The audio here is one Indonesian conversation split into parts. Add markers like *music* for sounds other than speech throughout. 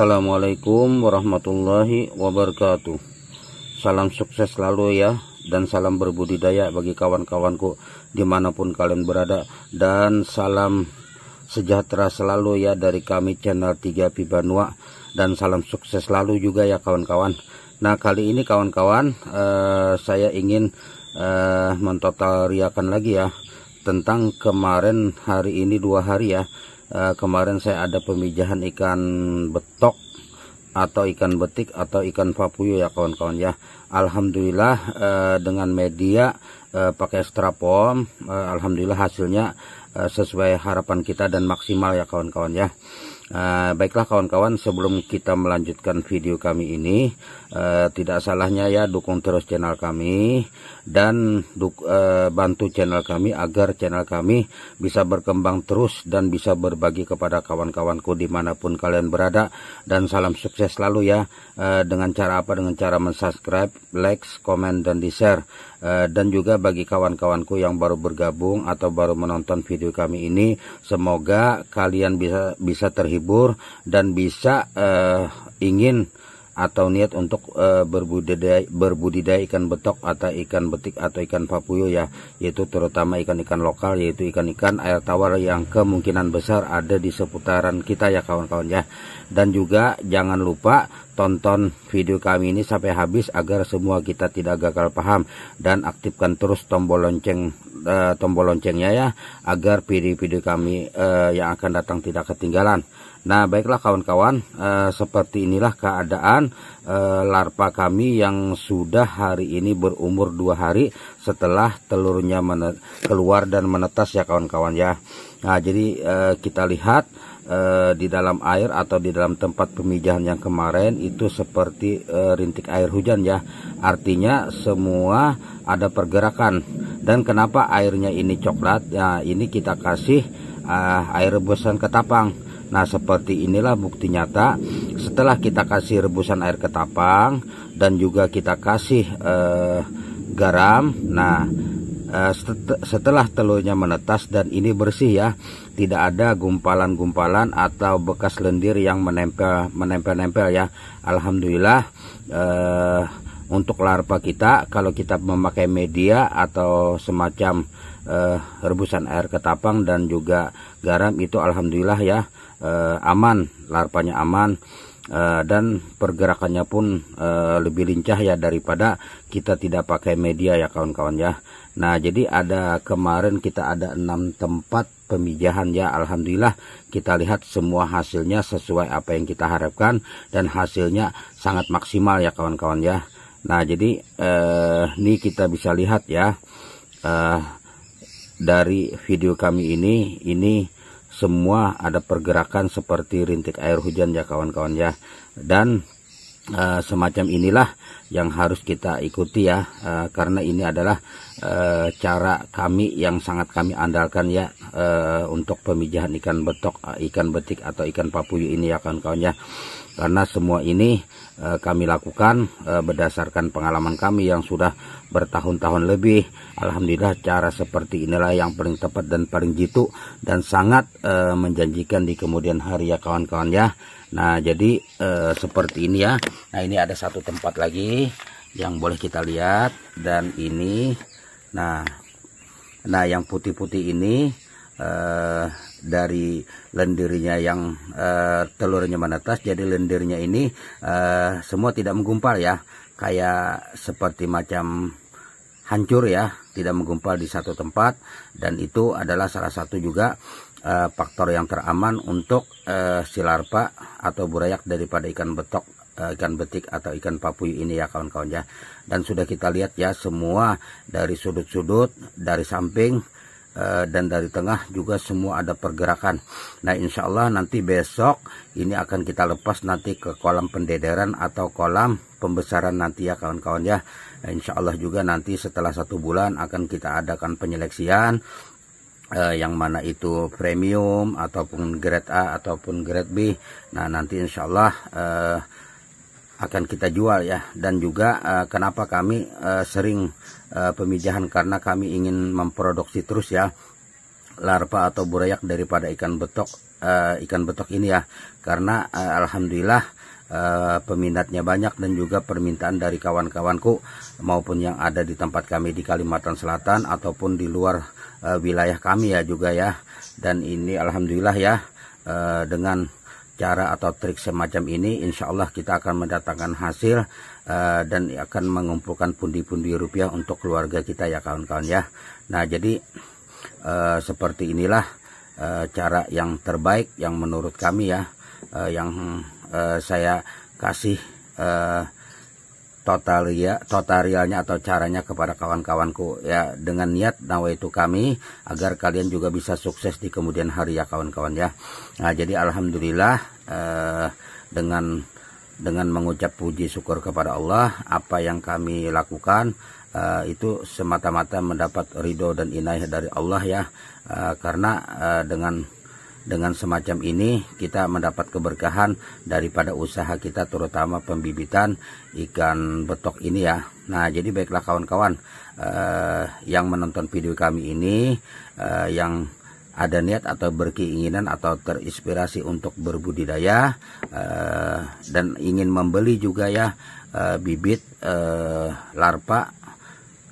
Assalamualaikum warahmatullahi wabarakatuh Salam sukses selalu ya Dan salam berbudidaya bagi kawan-kawanku Dimanapun kalian berada Dan salam sejahtera selalu ya Dari kami channel 3 Pibanua Dan salam sukses selalu juga ya kawan-kawan Nah kali ini kawan-kawan eh, Saya ingin eh, mentotal riakan lagi ya Tentang kemarin hari ini dua hari ya Eh, kemarin saya ada pemijahan ikan betok atau ikan betik atau ikan papuyo ya kawan-kawan ya Alhamdulillah uh, dengan media uh, pakai strapom uh, Alhamdulillah hasilnya sesuai harapan kita dan maksimal ya kawan-kawan ya Nah, baiklah kawan-kawan, sebelum kita melanjutkan video kami ini, eh, tidak salahnya ya dukung terus channel kami dan duk, eh, bantu channel kami agar channel kami bisa berkembang terus dan bisa berbagi kepada kawan-kawanku dimanapun kalian berada. Dan salam sukses selalu ya eh, dengan cara apa? Dengan cara mensubscribe, like, comment, dan di-share Eh, dan juga bagi kawan-kawanku yang baru bergabung atau baru menonton video kami ini semoga kalian bisa bisa terhibur dan bisa eh, ingin atau niat untuk e, berbudidaya, berbudidaya ikan betok atau ikan betik atau ikan papuyo ya yaitu terutama ikan-ikan lokal yaitu ikan-ikan air tawar yang kemungkinan besar ada di seputaran kita ya kawan-kawan ya dan juga jangan lupa tonton video kami ini sampai habis agar semua kita tidak gagal paham dan aktifkan terus tombol lonceng e, tombol loncengnya ya agar video-video kami e, yang akan datang tidak ketinggalan Nah baiklah kawan-kawan eh, seperti inilah keadaan eh, larva kami yang sudah hari ini berumur dua hari setelah telurnya keluar dan menetas ya kawan-kawan ya. Nah jadi eh, kita lihat eh, di dalam air atau di dalam tempat pemijahan yang kemarin itu seperti eh, rintik air hujan ya. Artinya semua ada pergerakan dan kenapa airnya ini coklat? Ya nah, ini kita kasih eh, air rebusan ketapang Nah seperti inilah bukti nyata setelah kita kasih rebusan air ketapang dan juga kita kasih eh, garam. Nah eh, setelah telurnya menetas dan ini bersih ya, tidak ada gumpalan-gumpalan atau bekas lendir yang menempel menempel-nempel ya. Alhamdulillah. Eh, untuk larva kita kalau kita memakai media atau semacam eh, rebusan air ketapang dan juga garam itu alhamdulillah ya uh, aman larvanya aman uh, dan pergerakannya pun uh, lebih lincah ya daripada kita tidak pakai media ya kawan-kawan ya nah jadi ada kemarin kita ada enam tempat pemijahan ya Alhamdulillah kita lihat semua hasilnya sesuai apa yang kita harapkan dan hasilnya sangat maksimal ya kawan-kawan ya nah jadi eh, ini kita bisa lihat ya eh, dari video kami ini ini semua ada pergerakan seperti rintik air hujan ya kawan-kawan ya dan Uh, semacam inilah yang harus kita ikuti ya uh, karena ini adalah uh, cara kami yang sangat kami andalkan ya untuk pemijahan ikan betok ikan betik atau ikan papuyu ini ya kawan-kawan ya karena semua ini e, kami lakukan e, berdasarkan pengalaman kami yang sudah bertahun-tahun lebih Alhamdulillah cara seperti inilah yang paling tepat dan paling jitu dan sangat e, menjanjikan di kemudian hari ya kawan-kawan ya nah jadi e, seperti ini ya nah ini ada satu tempat lagi yang boleh kita lihat dan ini nah nah yang putih-putih ini uh, dari lendirnya yang uh, telurnya menetas jadi lendirnya ini uh, semua tidak menggumpal ya kayak seperti macam hancur ya tidak menggumpal di satu tempat dan itu adalah salah satu juga uh, faktor yang teraman untuk uh, si larva atau burayak daripada ikan betok ikan betik atau ikan papui ini ya kawan-kawan ya dan sudah kita lihat ya semua dari sudut-sudut dari samping Eh, dan dari tengah juga semua ada pergerakan. Nah insya Allah nanti besok ini akan kita lepas nanti ke kolam pendederan atau kolam pembesaran nanti ya kawan-kawan ya. Eh, insya Allah juga nanti setelah satu bulan akan kita adakan penyeleksian Uh, yang mana itu premium ataupun grade A ataupun grade B. Nah nanti insya Allah uh, akan kita jual ya dan juga uh, kenapa kami uh, sering uh, pemijahan karena kami ingin memproduksi terus ya larva atau burayak daripada ikan betok uh, ikan betok ini ya karena uh, alhamdulillah uh, peminatnya banyak dan juga permintaan dari kawan-kawanku maupun yang ada di tempat kami di Kalimantan Selatan ataupun di luar uh, wilayah kami ya juga ya dan ini alhamdulillah ya uh, dengan cara atau trik semacam ini insya Allah kita akan mendatangkan hasil uh, dan akan mengumpulkan pundi-pundi rupiah untuk keluarga kita ya kawan-kawan ya nah jadi uh, seperti inilah uh, cara yang terbaik yang menurut kami ya uh, yang uh, saya kasih uh, totalia totalialnya atau caranya kepada kawan-kawanku ya dengan niat nawa itu kami agar kalian juga bisa sukses di kemudian hari ya kawan-kawan ya nah jadi alhamdulillah eh, dengan dengan mengucap puji syukur kepada Allah apa yang kami lakukan Uh, itu semata-mata mendapat ridho dan inayah dari Allah ya uh, karena uh, dengan dengan semacam ini kita mendapat keberkahan daripada usaha kita terutama pembibitan ikan betok ini ya. Nah jadi baiklah kawan-kawan eh, yang menonton video kami ini eh, yang ada niat atau berkeinginan atau terinspirasi untuk berbudidaya eh, dan ingin membeli juga ya eh, bibit eh, larva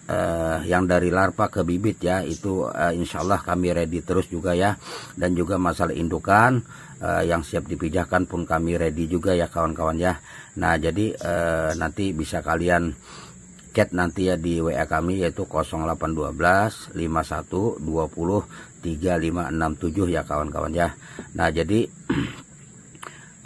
uh, yang dari larva ke bibit ya itu uh, eh, insya Allah kami ready terus juga ya dan juga masalah indukan uh, yang siap dipijahkan pun kami ready juga ya kawan-kawan ya nah jadi uh, nanti bisa kalian chat nanti ya di WA kami yaitu 0812 51 20 3567 ya kawan-kawan ya nah jadi *clears throat*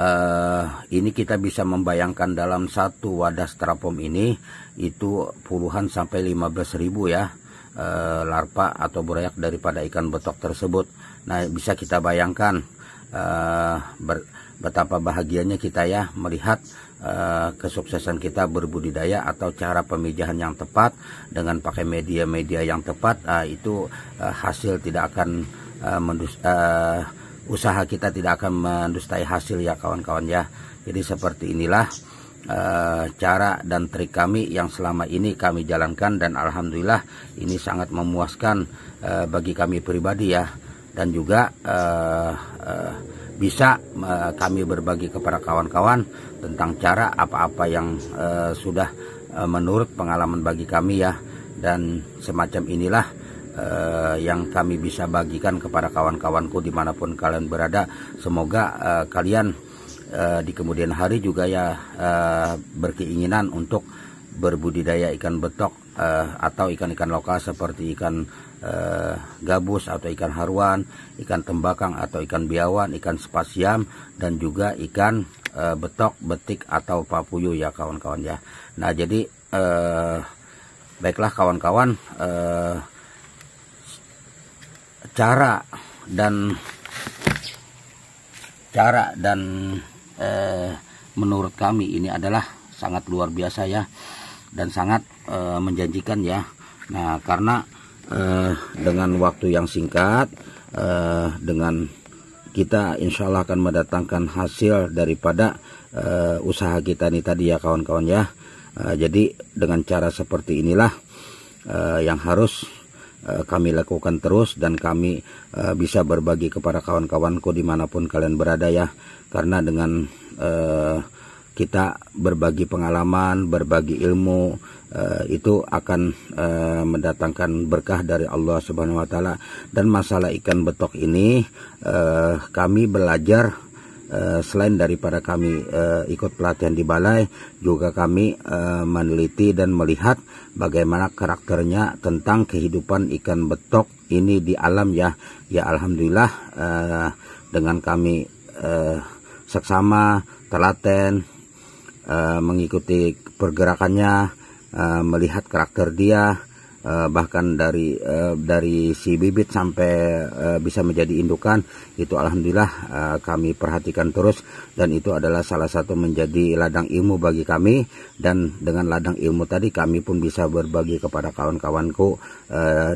Uh, ini kita bisa membayangkan dalam satu wadah strapom ini itu puluhan sampai 15 ribu ya uh, eh, larpa atau burayak daripada ikan betok tersebut. Nah bisa kita bayangkan uh, ber, betapa bahagianya kita ya melihat uh, kesuksesan kita berbudidaya atau cara pemijahan yang tepat dengan pakai media-media yang tepat uh, itu uh, hasil tidak akan uh, mendus, uh, usaha kita tidak akan mendustai hasil ya kawan-kawan ya jadi seperti inilah uh, cara dan trik kami yang selama ini kami jalankan dan alhamdulillah ini sangat memuaskan uh, bagi kami pribadi ya dan juga uh, uh, bisa uh, kami berbagi kepada kawan-kawan tentang cara apa-apa yang uh, sudah uh, menurut pengalaman bagi kami ya dan semacam inilah uh, yang kami bisa bagikan kepada kawan-kawanku dimanapun kalian berada. Semoga uh, kalian uh, di kemudian hari juga ya uh, berkeinginan untuk berbudidaya ikan betok uh, atau ikan-ikan lokal seperti ikan uh, gabus atau ikan haruan, ikan tembakang atau ikan biawan, ikan spasiam dan juga ikan uh, betok, betik atau papuyu ya kawan-kawan ya. Nah jadi uh, baiklah kawan-kawan. eh, cara dan cara dan eh, menurut kami ini adalah sangat luar biasa ya dan sangat eh, menjanjikan ya. Nah karena eh, dengan waktu yang singkat eh, dengan kita insya Allah akan mendatangkan hasil daripada uh, usaha kita ini tadi ya kawan-kawan ya. Uh, jadi dengan cara seperti inilah uh, yang harus Eh, kami lakukan terus dan kami uh, bisa berbagi kepada kawan-kawanku dimanapun kalian berada ya karena dengan uh, kita berbagi pengalaman berbagi ilmu uh, itu akan uh, mendatangkan berkah dari Allah Subhanahu Wa Taala dan masalah ikan betok ini uh, kami belajar Eh, selain daripada kami eh, ikut pelatihan di balai juga kami eh, meneliti dan melihat bagaimana karakternya tentang kehidupan ikan betok ini di alam ya ya alhamdulillah dengan kami seksama telaten mengikuti pergerakannya melihat karakter dia Eh, bahkan dari eh, dari si bibit sampai eh, bisa menjadi indukan itu alhamdulillah kami perhatikan terus dan itu adalah salah satu menjadi ladang ilmu bagi kami dan dengan ladang ilmu tadi kami pun bisa berbagi kepada kawan-kawanku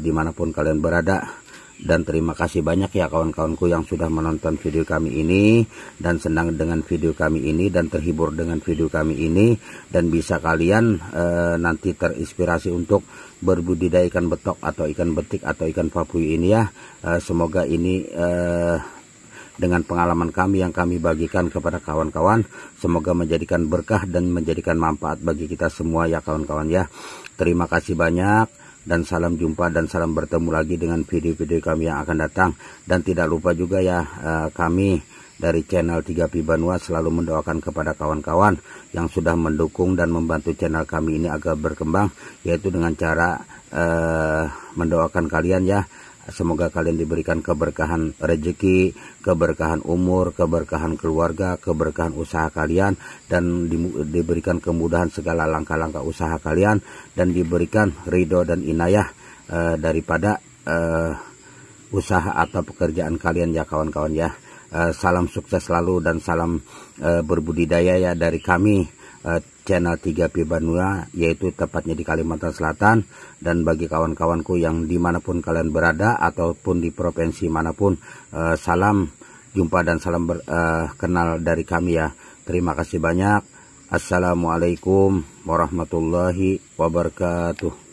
dimanapun kalian berada dan terima kasih banyak ya kawan-kawanku yang sudah menonton video kami ini dan senang dengan video kami ini dan terhibur dengan video kami ini dan bisa kalian e, nanti terinspirasi untuk berbudidaya ikan betok atau ikan betik atau ikan papui ini ya e, semoga ini e, dengan pengalaman kami yang kami bagikan kepada kawan-kawan semoga menjadikan berkah dan menjadikan manfaat bagi kita semua ya kawan-kawan ya terima kasih banyak dan salam jumpa dan salam bertemu lagi dengan video-video kami yang akan datang dan tidak lupa juga ya eh, kami dari channel 3 Pibanua selalu mendoakan kepada kawan-kawan yang sudah mendukung dan membantu channel kami ini agar berkembang yaitu dengan cara eh, mendoakan kalian ya Semoga kalian diberikan keberkahan rezeki, keberkahan umur, keberkahan keluarga, keberkahan usaha kalian dan di, diberikan kemudahan segala langkah-langkah usaha kalian dan diberikan ridho dan inayah eh, daripada eh, usaha atau pekerjaan kalian ya kawan-kawan ya. Eh, salam sukses selalu dan salam eh, berbudidaya ya dari kami Eh, channel 3P Banua yaitu tepatnya di Kalimantan Selatan dan bagi kawan-kawanku yang dimanapun kalian berada ataupun di provinsi manapun uh, salam jumpa dan salam ber, uh, kenal dari kami ya terima kasih banyak Assalamualaikum warahmatullahi wabarakatuh